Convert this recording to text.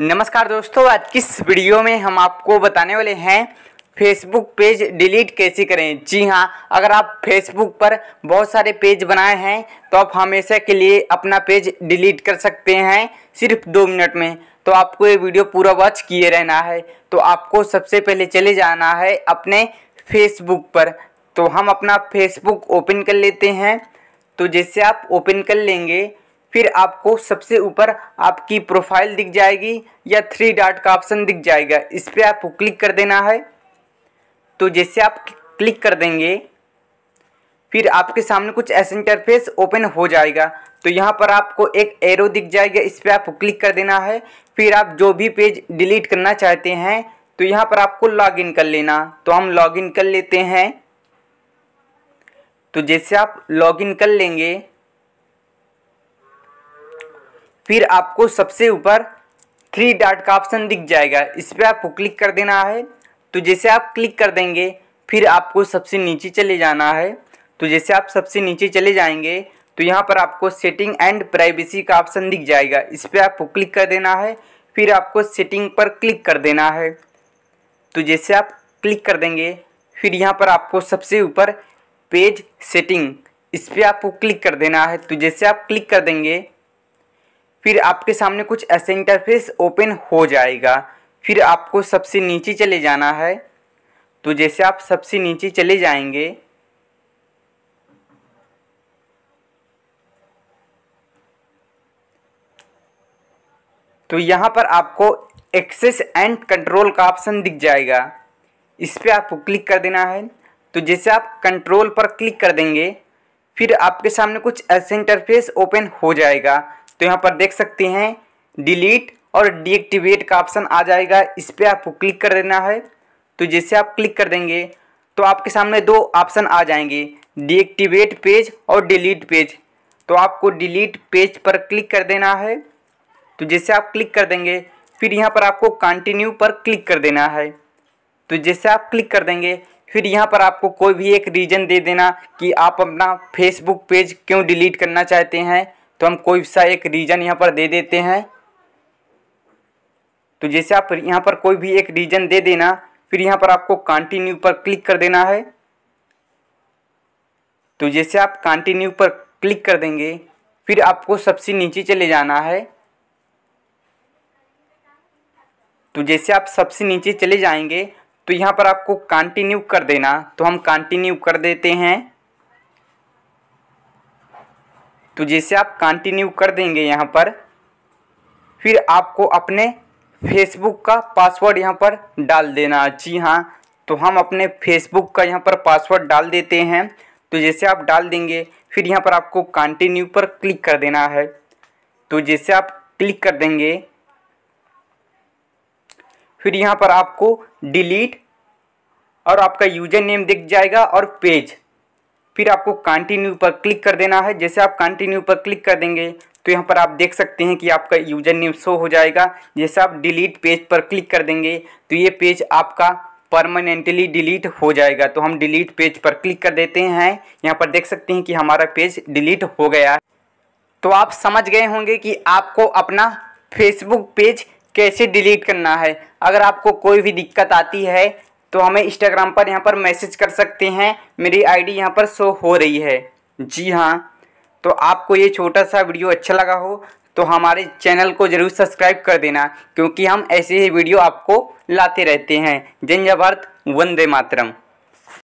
नमस्कार दोस्तों आज किस वीडियो में हम आपको बताने वाले हैं फेसबुक पेज डिलीट कैसे करें जी हाँ अगर आप फेसबुक पर बहुत सारे पेज बनाए हैं तो आप हमेशा के लिए अपना पेज डिलीट कर सकते हैं सिर्फ दो मिनट में तो आपको ये वीडियो पूरा वॉच किए रहना है तो आपको सबसे पहले चले जाना है अपने फेसबुक पर तो हम अपना फेसबुक ओपन कर लेते हैं तो जैसे आप ओपन कर लेंगे फिर आपको सबसे ऊपर आपकी प्रोफाइल दिख जाएगी या थ्री डॉट का ऑप्शन दिख जाएगा इस पर आपको क्लिक कर देना है तो जैसे आप क्लिक कर देंगे फिर आपके सामने कुछ ऐसे इंटरफेस ओपन हो जाएगा तो यहाँ पर आपको एक एरो दिख जाएगा इस पर आपको क्लिक कर देना है फिर आप जो भी पेज डिलीट करना चाहते हैं तो यहाँ पर आपको लॉगिन कर लेना तो हम लॉगिन कर लेते हैं तो जैसे आप लॉगिन कर लेंगे फिर आपको सबसे ऊपर थ्री डॉट का ऑप्शन दिख जाएगा इस पर आपको क्लिक कर देना है तो जैसे आप क्लिक कर देंगे फिर आपको सबसे नीचे चले जाना है तो जैसे आप सबसे नीचे चले जाएंगे तो यहाँ पर आपको सेटिंग एंड प्राइवेसी का ऑप्शन दिख जाएगा इस पर आपको क्लिक कर देना है फिर आपको सेटिंग पर क्लिक कर देना है तो जैसे आप क्लिक कर देंगे फिर यहाँ पर आपको सबसे ऊपर पेज सेटिंग इस पर आपको क्लिक कर देना है तो जैसे आप क्लिक कर देंगे फिर आपके सामने कुछ ऐसे इंटरफेस ओपन हो जाएगा फिर आपको सबसे नीचे चले जाना है तो जैसे आप सबसे नीचे चले जाएंगे तो यहाँ पर आपको एक्सेस एंड कंट्रोल का ऑप्शन दिख जाएगा इस पर आपको क्लिक कर देना है तो जैसे आप कंट्रोल पर क्लिक कर देंगे फिर आपके सामने कुछ ऐसे इंटरफेस ओपन हो जाएगा तो यहाँ पर देख सकते हैं डिलीट और डीएक्टिवेट का ऑप्शन आ जाएगा इस पर आपको क्लिक कर देना है तो जैसे आप क्लिक कर देंगे तो आपके सामने दो ऑप्शन आ जाएंगे डीएक्टिवेट पेज और डिलीट पेज तो आपको डिलीट पेज पर क्लिक कर देना है तो जैसे आप क्लिक कर देंगे फिर यहाँ पर आपको कंटिन्यू पर क्लिक कर देना है तो जैसे आप क्लिक कर देंगे फिर यहाँ पर आपको कोई भी एक रीज़न दे देना कि आप अपना फेसबुक पेज क्यों डिलीट करना चाहते हैं तो हम कोई सा एक रीज़न यहाँ पर दे देते हैं तो जैसे आप यहाँ पर कोई भी एक रीज़न दे देना फिर यहाँ पर आपको कंटिन्यू पर क्लिक कर देना है तो जैसे आप कंटिन्यू पर क्लिक कर देंगे फिर आपको सबसे नीचे चले जाना है तो जैसे आप सबसे नीचे चले जाएंगे तो यहाँ पर आपको कंटिन्यू कर देना तो हम कंटिन्यू कर देते हैं तो जैसे आप कंटिन्यू कर देंगे यहाँ पर फिर आपको अपने फेसबुक का पासवर्ड यहाँ पर डाल देना जी हाँ तो हम अपने फेसबुक का यहाँ पर पासवर्ड डाल देते हैं तो जैसे आप डाल देंगे फिर यहाँ पर आपको कंटिन्यू पर क्लिक कर देना है तो जैसे आप क्लिक कर देंगे फिर यहाँ पर आपको डिलीट और आपका यूजर नेम दिख जाएगा और पेज फिर आपको कंटिन्यू पर क्लिक कर देना है जैसे आप कंटिन्यू पर क्लिक कर देंगे तो यहाँ पर आप देख सकते हैं कि आपका यूजर नेम शो हो जाएगा जैसे आप डिलीट पेज पर क्लिक कर देंगे तो ये पेज आपका परमानेंटली डिलीट हो जाएगा तो हम डिलीट पेज पर क्लिक कर देते हैं यहाँ पर देख सकते हैं कि हमारा पेज डिलीट हो गया तो आप समझ गए होंगे कि आपको अपना फेसबुक पेज कैसे डिलीट करना है अगर आपको कोई भी दिक्कत आती है तो हमें इंस्टाग्राम पर यहाँ पर मैसेज कर सकते हैं मेरी आईडी यहाँ पर शो हो रही है जी हाँ तो आपको ये छोटा सा वीडियो अच्छा लगा हो तो हमारे चैनल को ज़रूर सब्सक्राइब कर देना क्योंकि हम ऐसे ही वीडियो आपको लाते रहते हैं जय भारत वंदे मातरम